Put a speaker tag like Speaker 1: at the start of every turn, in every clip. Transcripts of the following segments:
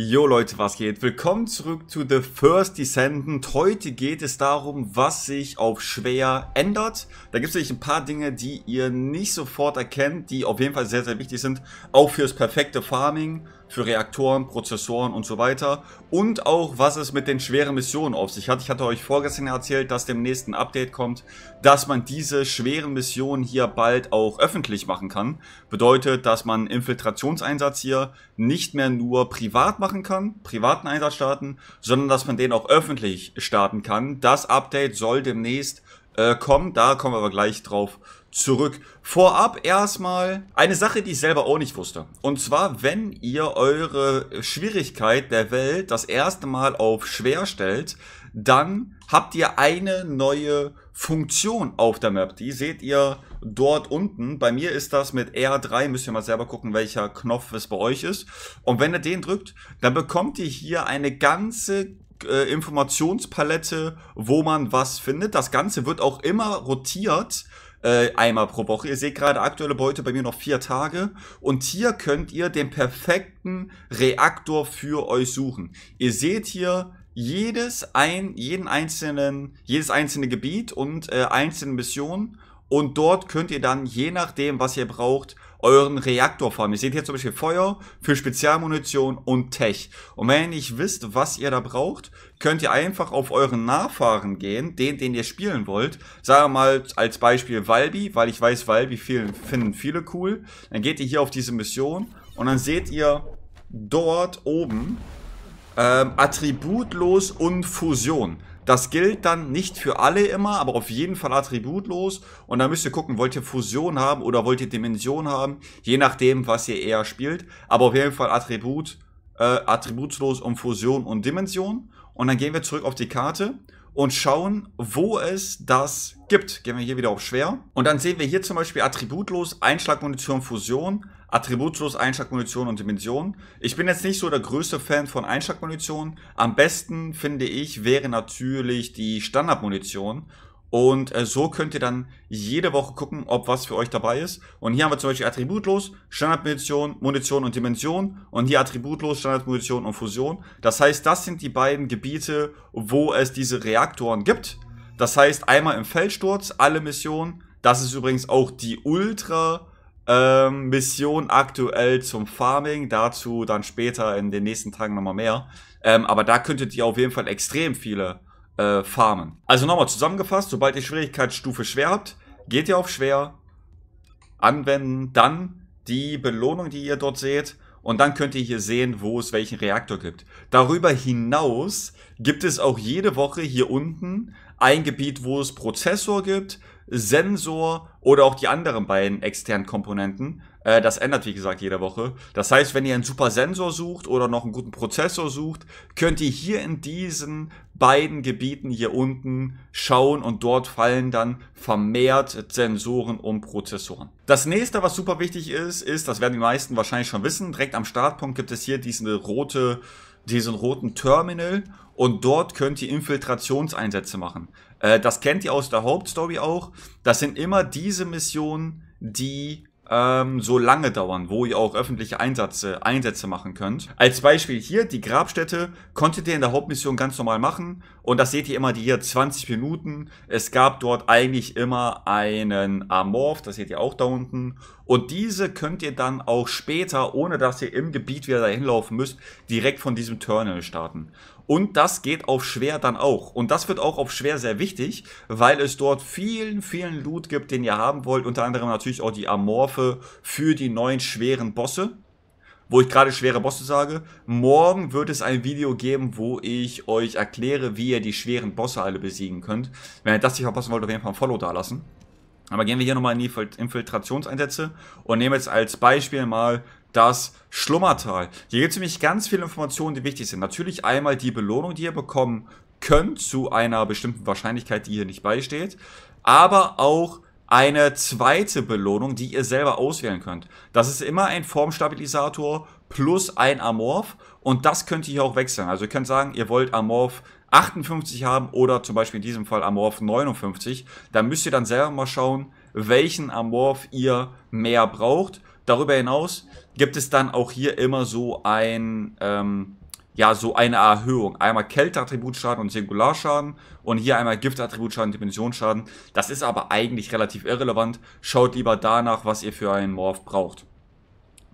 Speaker 1: Jo Leute, was geht? Willkommen zurück zu The First Descendant. Heute geht es darum, was sich auf schwer ändert. Da gibt es natürlich ein paar Dinge, die ihr nicht sofort erkennt, die auf jeden Fall sehr, sehr wichtig sind. Auch fürs perfekte Farming für Reaktoren, Prozessoren und so weiter. Und auch, was es mit den schweren Missionen auf sich hat. Ich hatte euch vorgestern erzählt, dass dem nächsten Update kommt, dass man diese schweren Missionen hier bald auch öffentlich machen kann. Bedeutet, dass man Infiltrationseinsatz hier nicht mehr nur privat machen kann, privaten Einsatz starten, sondern dass man den auch öffentlich starten kann. Das Update soll demnächst äh, kommen. Da kommen wir aber gleich drauf zurück. Vorab erstmal eine Sache, die ich selber auch nicht wusste. Und zwar, wenn ihr eure Schwierigkeit der Welt das erste Mal auf schwer stellt, dann habt ihr eine neue Funktion auf der Map. Die seht ihr dort unten. Bei mir ist das mit R3, müsst ihr mal selber gucken, welcher Knopf es bei euch ist. Und wenn ihr den drückt, dann bekommt ihr hier eine ganze äh, Informationspalette, wo man was findet. Das Ganze wird auch immer rotiert äh, einmal pro Woche. Ihr seht gerade aktuelle Beute bei mir noch vier Tage. Und hier könnt ihr den perfekten Reaktor für euch suchen. Ihr seht hier jedes ein, jeden einzelnen, jedes einzelne Gebiet und äh, einzelne Missionen. Und dort könnt ihr dann, je nachdem, was ihr braucht, euren Reaktor farmen. Ihr seht hier zum Beispiel Feuer für Spezialmunition und Tech. Und wenn ihr nicht wisst, was ihr da braucht, könnt ihr einfach auf euren Nachfahren gehen, den, den ihr spielen wollt. Sagen wir mal als Beispiel Valbi, weil ich weiß, Valbi vielen, finden viele cool. Dann geht ihr hier auf diese Mission und dann seht ihr dort oben ähm, attributlos und Fusion. Das gilt dann nicht für alle immer, aber auf jeden Fall attributlos. Und dann müsst ihr gucken, wollt ihr Fusion haben oder wollt ihr Dimension haben, je nachdem, was ihr eher spielt. Aber auf jeden Fall Attribut, äh, attributlos um Fusion und Dimension. Und dann gehen wir zurück auf die Karte und schauen, wo es das gibt. Gehen wir hier wieder auf schwer. Und dann sehen wir hier zum Beispiel attributlos Einschlagmunition Fusion. Attributlos Einschlagmunition und Dimension. Ich bin jetzt nicht so der größte Fan von Einschlagmunition. Am besten finde ich wäre natürlich die Standardmunition. Und äh, so könnt ihr dann jede Woche gucken, ob was für euch dabei ist. Und hier haben wir zum Beispiel Attributlos, Standardmunition, Munition und Dimension. Und hier Attributlos, Standardmunition und Fusion. Das heißt, das sind die beiden Gebiete, wo es diese Reaktoren gibt. Das heißt, einmal im Feldsturz, alle Missionen. Das ist übrigens auch die Ultra- ähm, Mission aktuell zum Farming, dazu dann später in den nächsten Tagen nochmal mehr. Ähm, aber da könntet ihr auf jeden Fall extrem viele äh, farmen. Also nochmal zusammengefasst, sobald ihr Schwierigkeitsstufe schwer habt, geht ihr auf schwer, anwenden, dann die Belohnung, die ihr dort seht. Und dann könnt ihr hier sehen, wo es welchen Reaktor gibt. Darüber hinaus gibt es auch jede Woche hier unten ein Gebiet, wo es Prozessor gibt, Sensor oder auch die anderen beiden externen Komponenten. Äh, das ändert, wie gesagt, jede Woche. Das heißt, wenn ihr einen super Sensor sucht oder noch einen guten Prozessor sucht, könnt ihr hier in diesen beiden Gebieten hier unten schauen und dort fallen dann vermehrt Sensoren und Prozessoren. Das nächste, was super wichtig ist, ist, das werden die meisten wahrscheinlich schon wissen, direkt am Startpunkt gibt es hier diese rote diesen roten Terminal und dort könnt ihr Infiltrationseinsätze machen. Äh, das kennt ihr aus der Hauptstory auch. Das sind immer diese Missionen, die ähm, so lange dauern, wo ihr auch öffentliche Einsätze, Einsätze machen könnt. Als Beispiel hier, die Grabstätte konntet ihr in der Hauptmission ganz normal machen und das seht ihr immer die hier 20 Minuten. Es gab dort eigentlich immer einen Amorph, das seht ihr auch da unten. Und diese könnt ihr dann auch später, ohne dass ihr im Gebiet wieder dahin laufen müsst, direkt von diesem Terminal starten. Und das geht auf schwer dann auch. Und das wird auch auf schwer sehr wichtig, weil es dort vielen, vielen Loot gibt, den ihr haben wollt. Unter anderem natürlich auch die Amorph Waffe für die neuen schweren Bosse. Wo ich gerade schwere Bosse sage. Morgen wird es ein Video geben, wo ich euch erkläre, wie ihr die schweren Bosse alle besiegen könnt. Wenn ihr das nicht verpassen wollt, auf jeden Fall ein Follow da lassen. Aber gehen wir hier nochmal in die Infiltrationseinsätze und nehmen jetzt als Beispiel mal das Schlummertal. Hier gibt es nämlich ganz viele Informationen, die wichtig sind. Natürlich einmal die Belohnung, die ihr bekommen könnt zu einer bestimmten Wahrscheinlichkeit, die hier nicht beisteht. Aber auch eine zweite Belohnung, die ihr selber auswählen könnt. Das ist immer ein Formstabilisator plus ein Amorph und das könnt ihr hier auch wechseln. Also ihr könnt sagen, ihr wollt Amorph 58 haben oder zum Beispiel in diesem Fall Amorph 59. Da müsst ihr dann selber mal schauen, welchen Amorph ihr mehr braucht. Darüber hinaus gibt es dann auch hier immer so ein... Ähm, ja so eine Erhöhung. Einmal Kälte-Attributschaden und Singularschaden und hier einmal Gift-Attributschaden, Dimensionsschaden. Das ist aber eigentlich relativ irrelevant. Schaut lieber danach, was ihr für einen Morph braucht.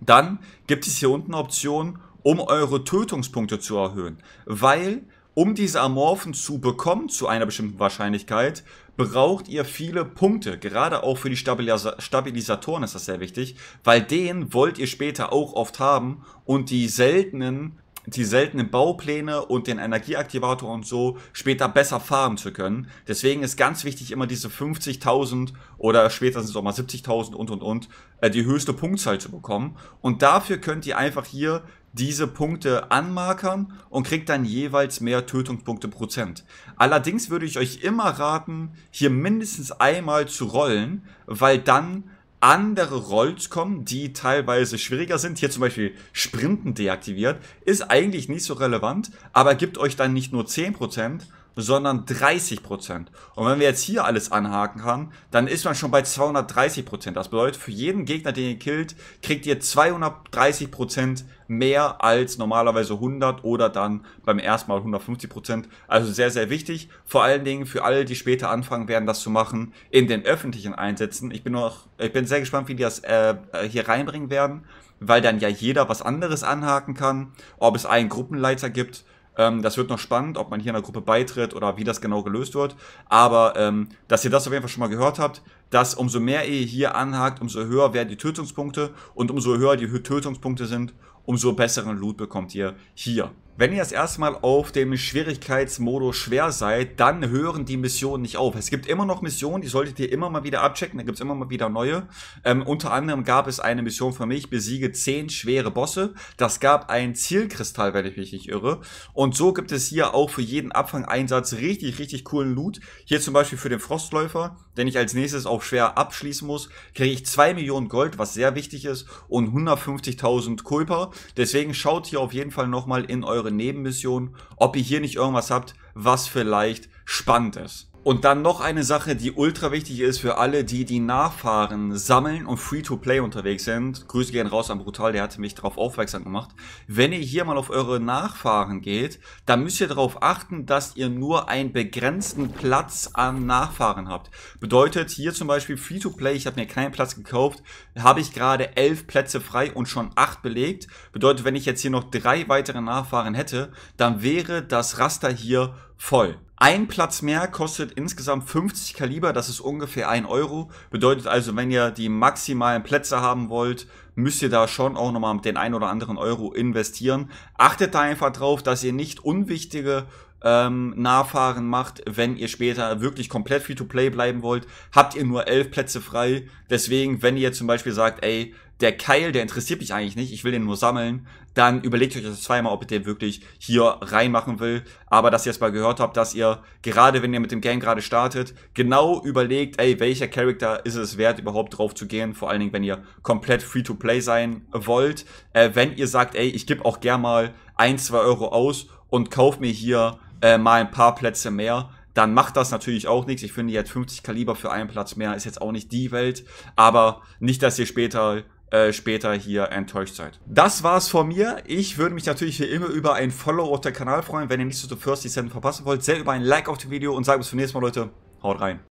Speaker 1: Dann gibt es hier unten Optionen, um eure Tötungspunkte zu erhöhen. Weil, um diese Amorphen zu bekommen, zu einer bestimmten Wahrscheinlichkeit, braucht ihr viele Punkte. Gerade auch für die Stabilisatoren ist das sehr wichtig, weil den wollt ihr später auch oft haben und die seltenen die seltenen Baupläne und den Energieaktivator und so später besser fahren zu können. Deswegen ist ganz wichtig immer diese 50.000 oder später sind es auch mal 70.000 und und und äh, die höchste Punktzahl zu bekommen. Und dafür könnt ihr einfach hier diese Punkte anmarkern und kriegt dann jeweils mehr Tötungspunkte Prozent. Allerdings würde ich euch immer raten, hier mindestens einmal zu rollen, weil dann andere Rolls kommen, die teilweise schwieriger sind, hier zum Beispiel Sprinten deaktiviert, ist eigentlich nicht so relevant, aber gibt euch dann nicht nur 10%, sondern 30 Prozent. Und wenn wir jetzt hier alles anhaken haben, dann ist man schon bei 230 Prozent. Das bedeutet, für jeden Gegner, den ihr killt, kriegt ihr 230 Prozent mehr als normalerweise 100 oder dann beim ersten Mal 150 Prozent. Also sehr, sehr wichtig. Vor allen Dingen für alle, die später anfangen werden, das zu machen in den öffentlichen Einsätzen. Ich bin noch, ich bin sehr gespannt, wie die das äh, äh hier reinbringen werden, weil dann ja jeder was anderes anhaken kann, ob es einen Gruppenleiter gibt ähm, das wird noch spannend, ob man hier in der Gruppe beitritt oder wie das genau gelöst wird. Aber ähm, dass ihr das auf jeden Fall schon mal gehört habt, dass umso mehr ihr hier anhakt, umso höher werden die Tötungspunkte und umso höher die Tötungspunkte sind, umso besseren Loot bekommt ihr hier. Wenn ihr das erste Mal auf dem Schwierigkeitsmodus schwer seid, dann hören die Missionen nicht auf. Es gibt immer noch Missionen, die solltet ihr immer mal wieder abchecken, da gibt's immer mal wieder neue. Ähm, unter anderem gab es eine Mission für mich, besiege 10 schwere Bosse. Das gab ein Zielkristall, wenn ich mich nicht irre. Und so gibt es hier auch für jeden Abfangeinsatz richtig, richtig coolen Loot. Hier zum Beispiel für den Frostläufer, den ich als nächstes auch schwer abschließen muss, kriege ich 2 Millionen Gold, was sehr wichtig ist, und 150.000 Kulper. Deswegen schaut hier auf jeden Fall nochmal in eure eure Nebenmissionen, ob ihr hier nicht irgendwas habt, was vielleicht spannend ist. Und dann noch eine Sache, die ultra wichtig ist für alle, die die Nachfahren sammeln und Free-to-Play unterwegs sind. Grüße gehen raus an Brutal, der hatte mich darauf aufmerksam gemacht. Wenn ihr hier mal auf eure Nachfahren geht, dann müsst ihr darauf achten, dass ihr nur einen begrenzten Platz an Nachfahren habt. Bedeutet hier zum Beispiel Free-to-Play, ich habe mir keinen Platz gekauft, habe ich gerade elf Plätze frei und schon acht belegt. Bedeutet, wenn ich jetzt hier noch drei weitere Nachfahren hätte, dann wäre das Raster hier voll. Ein Platz mehr kostet insgesamt 50 Kaliber, das ist ungefähr ein Euro. Bedeutet also, wenn ihr die maximalen Plätze haben wollt, müsst ihr da schon auch nochmal mit den ein oder anderen Euro investieren. Achtet da einfach drauf, dass ihr nicht unwichtige ähm, Nahfahren macht, wenn ihr später wirklich komplett Free-to-Play bleiben wollt, habt ihr nur elf Plätze frei. Deswegen, wenn ihr zum Beispiel sagt, ey, der Keil, der interessiert mich eigentlich nicht, ich will den nur sammeln, dann überlegt euch das zweimal, ob ihr den wirklich hier reinmachen will. Aber dass ihr es mal gehört habt, dass ihr, gerade wenn ihr mit dem Game gerade startet, genau überlegt, ey, welcher Charakter ist es wert, überhaupt drauf zu gehen, vor allen Dingen, wenn ihr komplett Free-to-Play sein wollt. Äh, wenn ihr sagt, ey, ich gebe auch gern mal ein, zwei Euro aus und kauf mir hier äh, mal ein paar Plätze mehr, dann macht das natürlich auch nichts. Ich finde jetzt 50 Kaliber für einen Platz mehr ist jetzt auch nicht die Welt, aber nicht, dass ihr später äh, später hier enttäuscht seid. Das war's von mir. Ich würde mich natürlich hier immer über ein Follow auf der Kanal freuen, wenn ihr nicht so zu First Descent verpassen wollt. Sehr über ein Like auf dem Video und sage bis zum nächsten Mal, Leute. Haut rein.